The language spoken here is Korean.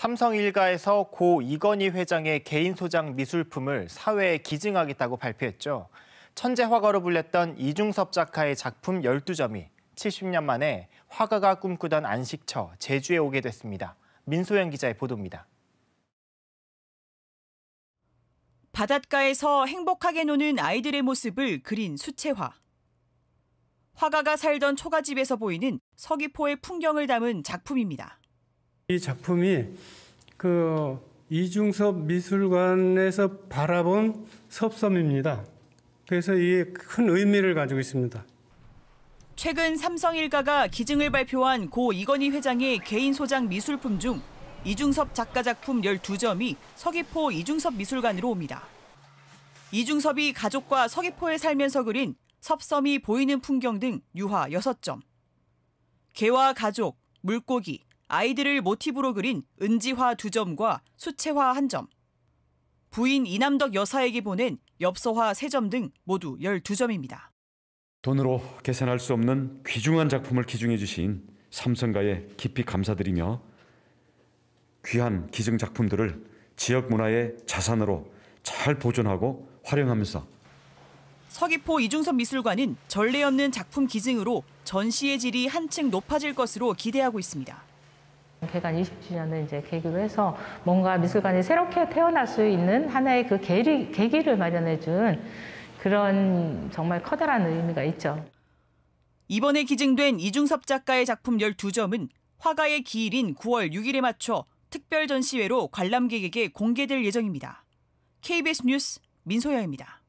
삼성 일가에서 고 이건희 회장의 개인 소장 미술품을 사회에 기증하겠다고 발표했죠. 천재 화가로 불렸던 이중섭 작가의 작품 12점이 70년 만에 화가가 꿈꾸던 안식처 제주에 오게 됐습니다. 민소연 기자의 보도입니다. 바닷가에서 행복하게 노는 아이들의 모습을 그린 수채화. 화가가 살던 초가집에서 보이는 서귀포의 풍경을 담은 작품입니다. 이 작품이 그 이중섭 미술관에서 바라본 섭섬입니다. 그래서 이 큰 의미를 가지고 있습니다. 최근 삼성 일가가 기증을 발표한 고 이건희 회장의 개인 소장 미술품 중 이중섭 작가 작품 12점이 서귀포 이중섭 미술관으로 옵니다. 이중섭이 가족과 서귀포에 살면서 그린 섭섬이 보이는 풍경 등 유화 6점. 개와 가족, 물고기, 아이들을 모티브로 그린 은지화 두 점과 수채화 한 점, 부인 이남덕 여사에게 보낸 엽서화 세 점 등 모두 12점입니다. 돈으로 계산할 수 없는 귀중한 작품을 기증해 주신 삼성가에 깊이 감사드리며 귀한 기증 작품들을 지역 문화의 자산으로 잘 보존하고 활용하면서 서귀포 이중섭 미술관은 전례 없는 작품 기증으로 전시의 질이 한층 높아질 것으로 기대하고 있습니다. 개관 20주년을 이제 계기로 해서 뭔가 미술관이 새롭게 태어날 수 있는 하나의 그 계리, 계기를 마련해 준 그런 정말 커다란 의미가 있죠. 이번에 기증된 이중섭 작가의 작품 12점은 화가의 기일인 9월 6일에 맞춰 특별 전시회로 관람객에게 공개될 예정입니다. KBS 뉴스 민소연입니다.